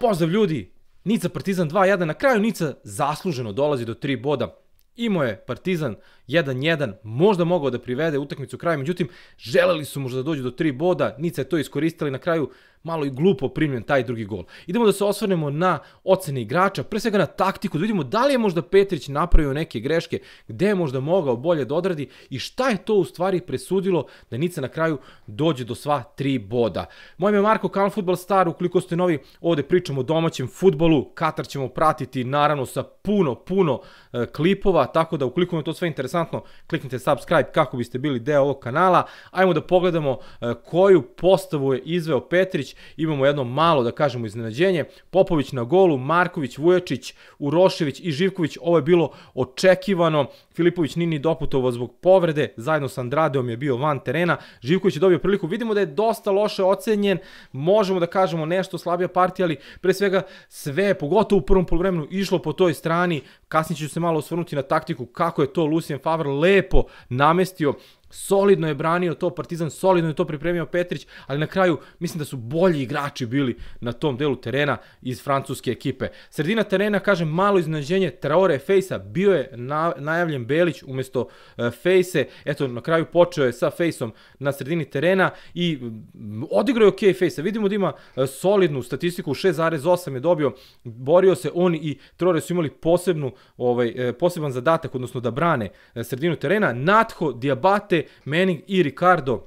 Pozdrav ljudi, Nica Partizan 2-1, na kraju Nica zasluženo dolazi do 3 boda. Imao je Partizan 1-1, možda mogao da privede utakmicu kraju, međutim, želeli su možda da dođu do 3 boda, Nica je to iskoristila i na kraju malo i glupo primljen taj drugi gol. Idemo da se osvrnemo na ocene igrača, pre svega na taktiku, da vidimo da li je možda Petrić napravio neke greške, gde je možda mogao bolje da odradi i šta je to u stvari presudilo da Nica na kraju dođe do sva tri boda. Moje ime je Marko Kan Football Star, ukoliko ste novi, ovde pričamo o domaćem futbolu, Katar ćemo pratiti naravno sa puno, puno e, klipova, tako da ukoliko vam je to sve interesantno, kliknite subscribe kako biste bili deo ovog kanala. Ajmo da pogledamo e, koju postavu je izveo Petrić, imamo jedno malo, da kažemo, iznenađenje, Popović na golu, Marković, Vujačić, Urošević i Živković, ovo je bilo očekivano, Filipović nini doputovao zbog povrede, zajedno sa Andradeom je bio van terena, Živković je dobio priliku, vidimo da je dosta loše ocenjen, možemo da kažemo nešto slabija partija, ali pre svega sve, pogotovo u prvom polovremenu, išlo po toj strani, kasnije ću se malo osvrnuti na taktiku, kako je to Lucien Favre lepo namestio, solidno je branio to Partizan, solidno je to pripremio Petrić, ali na kraju mislim da su bolji igrači bili na tom delu terena iz francuske ekipe. Sredina terena, kažem, malo iznenađenje Traore Fejsa, bio je na, najavljen Belić umesto uh, e, Fejse, eto na kraju počeo je sa Fejsom na sredini terena i mm, odigrao je ok Fejsa, vidimo da ima uh, solidnu statistiku, 6,8 je dobio, borio se on i Traore su imali posebnu, ovaj, e, poseban zadatak, odnosno da brane sredinu terena, Natho Diabate Manning i Ricardo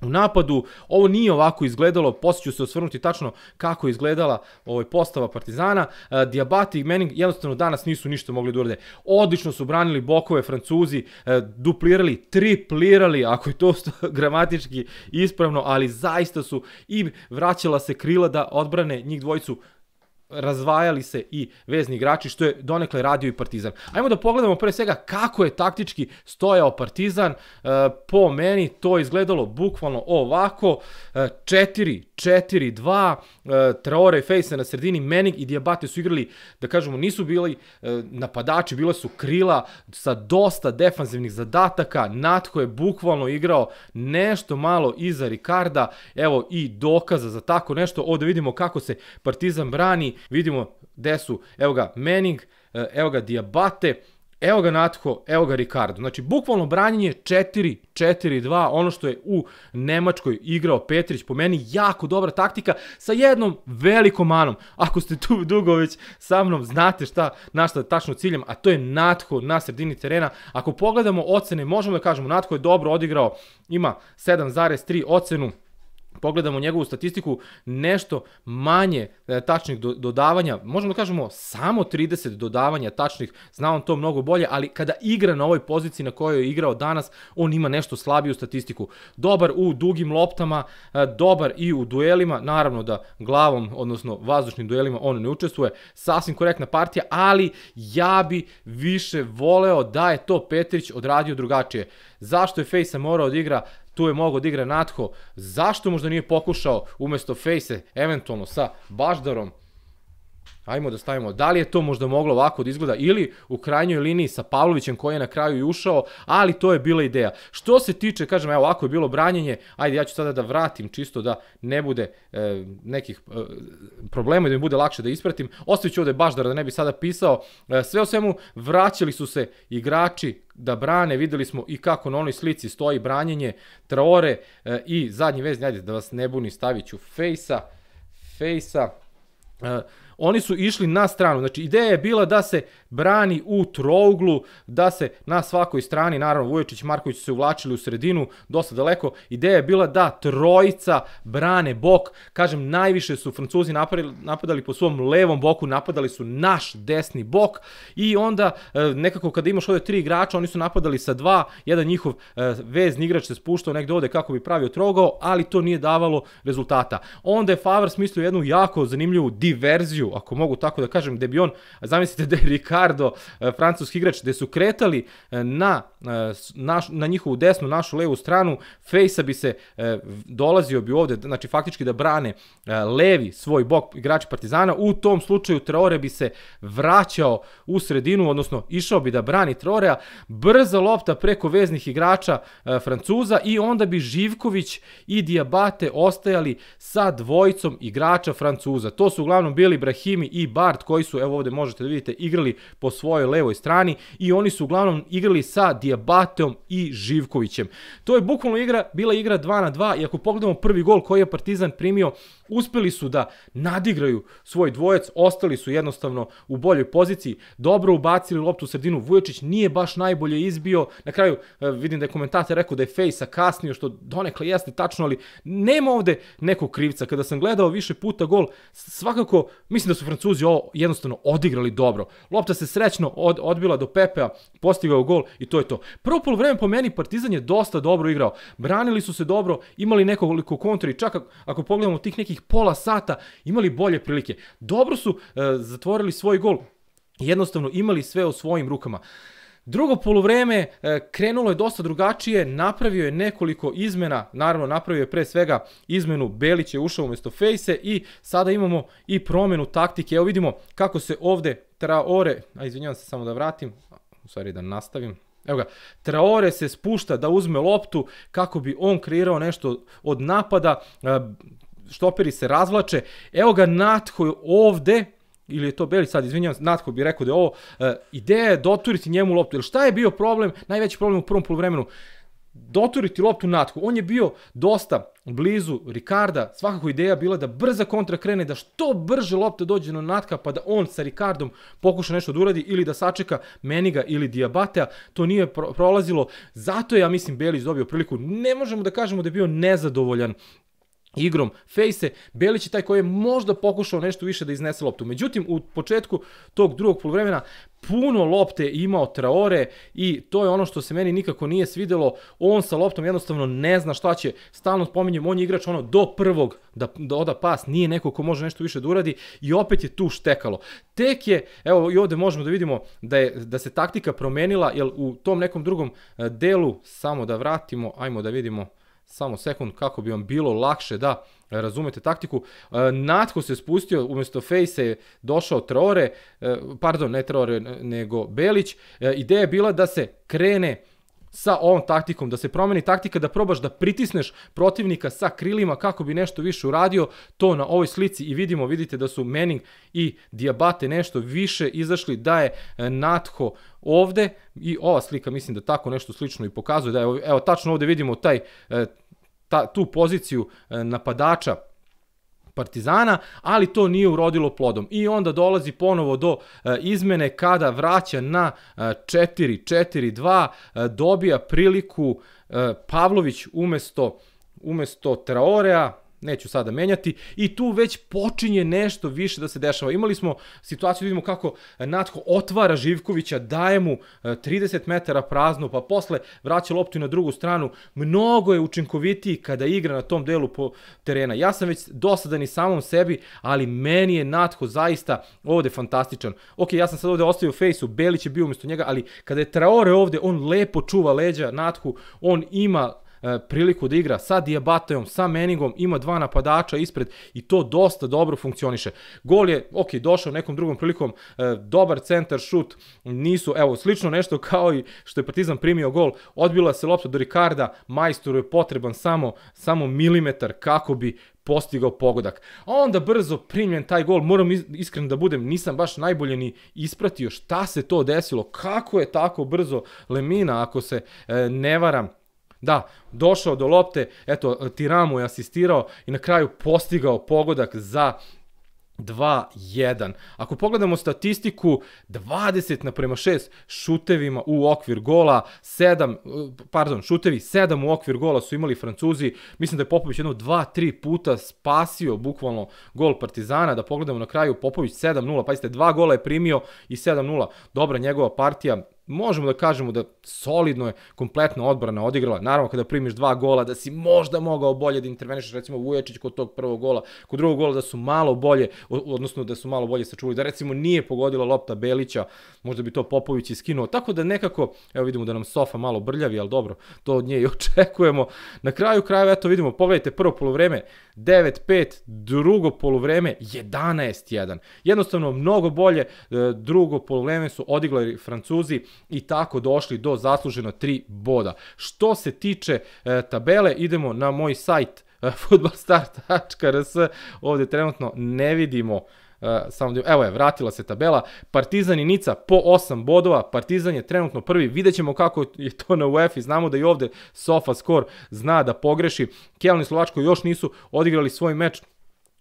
u napadu. Ovo nije ovako izgledalo, poslije ću se osvrnuti tačno kako je izgledala ovaj, postava Partizana. E, Diabati i Manning jednostavno danas nisu ništa mogli da urade. Odlično su branili bokove Francuzi, e, duplirali, triplirali, ako je to gramatički ispravno, ali zaista su i vraćala se krila da odbrane njih dvojicu razvajali se i vezni igrači, što je donekle radio i Partizan. Ajmo da pogledamo pre svega kako je taktički stojao Partizan. E, po meni to izgledalo bukvalno ovako. E, 4-2, e, Traore i Fejsa na sredini, Menig i Diabate su igrali, da kažemo, nisu bili e, napadači, bile su krila sa dosta defanzivnih zadataka, Natko je bukvalno igrao nešto malo iza Rikarda, evo i dokaza za tako nešto, ovde da vidimo kako se Partizan brani, vidimo gde su, evo ga, Menig, e, evo ga, Diabate, Evo ga Natko, evo ga Ricardo. Znači, bukvalno branjenje 4-4-2, ono što je u Nemačkoj igrao Petrić, po meni jako dobra taktika, sa jednom velikom manom. Ako ste tu dugo već sa mnom, znate šta, na šta tačno ciljem, a to je Natho na sredini terena. Ako pogledamo ocene, možemo da kažemo, Natho je dobro odigrao, ima 7,3 ocenu, pogledamo njegovu statistiku, nešto manje e, tačnih do, dodavanja, možemo da kažemo samo 30 dodavanja tačnih, zna on to mnogo bolje, ali kada igra na ovoj poziciji na kojoj je igrao danas, on ima nešto slabiju statistiku. Dobar u dugim loptama, e, dobar i u duelima, naravno da glavom, odnosno vazdušnim duelima on ne učestvuje, sasvim korektna partija, ali ja bi više voleo da je to Petrić odradio drugačije. Zašto je Fejsa morao da igra tu je mogao da igra Natho, zašto možda nije pokušao umesto Fejse, eventualno sa Baždarom, Ajmo da stavimo, da li je to možda moglo ovako da izgleda ili u krajnjoj liniji sa Pavlovićem koji je na kraju i ušao, ali to je bila ideja. Što se tiče, kažem, evo, ako je bilo branjenje, ajde ja ću sada da vratim čisto da ne bude e, nekih e, problema i da mi bude lakše da ispratim. Ostavit ću ovde Baždara da ne bi sada pisao. E, sve o svemu, vraćali su se igrači da brane, videli smo i kako na onoj slici stoji branjenje Traore e, i zadnji vezni, ajde da vas ne buni, stavit ću Fejsa, Fejsa, e, oni su išli na stranu. Znači, ideja je bila da se brani u trouglu, da se na svakoj strani, naravno Vujočić i Marković su se uvlačili u sredinu, dosta daleko. Ideja je bila da trojica brane bok. Kažem, najviše su Francuzi napadali, napadali po svom levom boku, napadali su naš desni bok i onda e, nekako kada imaš ovde tri igrača, oni su napadali sa dva, jedan njihov e, vezni igrač se spuštao negde ovde kako bi pravio trogao, ali to nije davalo rezultata. Onda je Favre smislio jednu jako zanimljivu diverziju ako mogu tako da kažem, gde bi on, zamislite da je Ricardo, e, francuski igrač, gde su kretali e, na, e, naš, na njihovu desnu, našu levu stranu, Fejsa bi se dolazio bi ovde, znači faktički da brane levi svoj bok igrači Partizana, u tom slučaju Traore bi se vraćao u sredinu, odnosno išao bi da brani Traorea, brza lopta preko veznih igrača Francuza i onda bi Živković i Diabate ostajali sa dvojicom igrača Francuza. To su uglavnom bili Brahim Brahimi i Bart koji su, evo ovde možete da vidite, igrali po svojoj levoj strani i oni su uglavnom igrali sa Diabateom i Živkovićem. To je bukvalno igra, bila igra 2 na 2 i ako pogledamo prvi gol koji je Partizan primio, Uspeli su da nadigraju svoj dvojec, ostali su jednostavno u boljoj poziciji, dobro ubacili loptu u sredinu, Vuječić nije baš najbolje izbio, na kraju e, vidim da je komentator rekao da je Fejsa kasnio, što donekle jeste tačno, ali nema ovde nekog krivca. Kada sam gledao više puta gol, svakako mislim da su Francuzi ovo jednostavno odigrali dobro. Lopta se srećno od, odbila do Pepea, postigao gol i to je to. Prvo polovreme po meni Partizan je dosta dobro igrao. Branili su se dobro, imali nekoliko kontri, čak ako pogledamo tih nekih pola sata imali bolje prilike. Dobro su e, zatvorili svoj gol, jednostavno imali sve u svojim rukama. Drugo polovreme e, krenulo je dosta drugačije, napravio je nekoliko izmena, naravno napravio je pre svega izmenu Belić je ušao umesto Fejse i sada imamo i promenu taktike. Evo vidimo kako se ovde Traore, a izvinjavam se samo da vratim, u stvari da nastavim, Evo ga, Traore se spušta da uzme loptu kako bi on kreirao nešto od napada. E, štoperi se razvlače, evo ga Natko ovde, ili je to Beli sad, izvinjam, se, Natko bi rekao da je ovo, e, ideja je doturiti njemu loptu, jer šta je bio problem, najveći problem u prvom polovremenu, doturiti loptu Natku. On je bio dosta blizu Rikarda, svakako ideja bila da brza kontra krene, da što brže lopta dođe na Natka, pa da on sa Rikardom pokuša nešto da uradi ili da sačeka Meniga ili Diabatea. To nije prolazilo, zato je, ja mislim, Belić dobio priliku. Ne možemo da kažemo da je bio nezadovoljan igrom Fejse, Belić je taj koji je možda pokušao nešto više da iznese loptu. Međutim, u početku tog drugog polovremena puno lopte imao Traore i to je ono što se meni nikako nije svidelo. On sa loptom jednostavno ne zna šta će. Stalno spominjem, on je igrač ono do prvog da, da oda pas, nije neko ko može nešto više da uradi i opet je tu štekalo. Tek je, evo i ovde možemo da vidimo da, je, da se taktika promenila, jer u tom nekom drugom e, delu, samo da vratimo, ajmo da vidimo, samo sekund kako bi vam bilo lakše da razumete taktiku. E, Natko se spustio, umjesto Fejse je došao Traore, e, pardon, ne Traore, nego Belić. E, ideja je bila da se krene sa ovom taktikom, da se promeni taktika, da probaš da pritisneš protivnika sa krilima kako bi nešto više uradio, to na ovoj slici i vidimo, vidite da su Manning i Diabate nešto više izašli, da je e, Natho ovde i ova slika mislim da tako nešto slično i pokazuje, da je, evo tačno ovde vidimo taj, e, ta, tu poziciju e, napadača Partizana, ali to nije urodilo plodom. I onda dolazi ponovo do e, izmene kada vraća na 4-4-2, e, e, dobija priliku Pavlović umesto, umesto Traorea, neću sada menjati, i tu već počinje nešto više da se dešava. Imali smo situaciju, da vidimo kako Natko otvara Živkovića, daje mu 30 e, metara prazno, pa posle vraća loptu na drugu stranu. Mnogo je učinkovitiji kada igra na tom delu po terena. Ja sam već dosadan i samom sebi, ali meni je Natko zaista ovde fantastičan. Ok, ja sam sad ovde ostavio fejsu, Belić je bio umesto njega, ali kada je Traore ovde, on lepo čuva leđa Natku, on ima E, priliku da igra sa Diabateom, sa Meningom, ima dva napadača ispred i to dosta dobro funkcioniše. Gol je, ok, došao nekom drugom prilikom, e, dobar centar, šut, nisu, evo, slično nešto kao i što je Partizan primio gol, odbila se lopta do Ricarda, majstoru je potreban samo, samo milimetar kako bi postigao pogodak. A onda brzo primljen taj gol, moram iskreno da budem, nisam baš najbolje ni ispratio šta se to desilo, kako je tako brzo Lemina, ako se e, ne varam, Da, došao do lopte, eto, Tiramu je asistirao i na kraju postigao pogodak za 2-1. Ako pogledamo statistiku, 20 na prema 6 šutevima u okvir gola, 7, pardon, šutevi 7 u okvir gola su imali Francuzi. Mislim da je Popović jedno 2-3 puta spasio bukvalno gol Partizana. Da pogledamo na kraju, Popović 7-0, jeste, dva gola je primio i 7-0. Dobra njegova partija, možemo da kažemo da solidno je kompletna odbrana odigrala. Naravno, kada primiš dva gola, da si možda mogao bolje da interveniš, recimo Vujačić kod tog prvog gola, kod drugog gola da su malo bolje, odnosno da su malo bolje sačuvali, da recimo nije pogodila lopta Belića, možda bi to Popović iskinuo. Tako da nekako, evo vidimo da nam Sofa malo brljavi, ali dobro, to od nje i očekujemo. Na kraju krajeva, eto vidimo, pogledajte prvo polovreme 9-5, drugo polovreme 11-1. Jednostavno, mnogo bolje e, drugo polovreme su odiglali Francuzi, i tako došli do zasluženo 3 boda. Što se tiče e, tabele, idemo na moj sajt e, futbalstar.rs, ovde trenutno ne vidimo e, samo evo je, vratila se tabela. Partizan i Nica po 8 bodova, Partizan je trenutno prvi, vidjet ćemo kako je to na UEFA i znamo da i ovde Sofa Skor zna da pogreši. Kelni Slovačko još nisu odigrali svoj meč,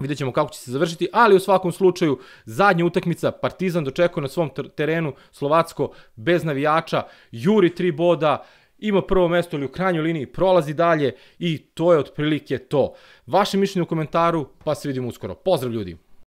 Vidjet ćemo kako će se završiti, ali u svakom slučaju zadnja utakmica Partizan dočekuje na svom terenu Slovacko bez navijača, juri tri boda, ima prvo mesto ili u krajnjoj liniji prolazi dalje i to je otprilike to. Vaše mišljenje u komentaru, pa se vidimo uskoro. Pozdrav ljudi!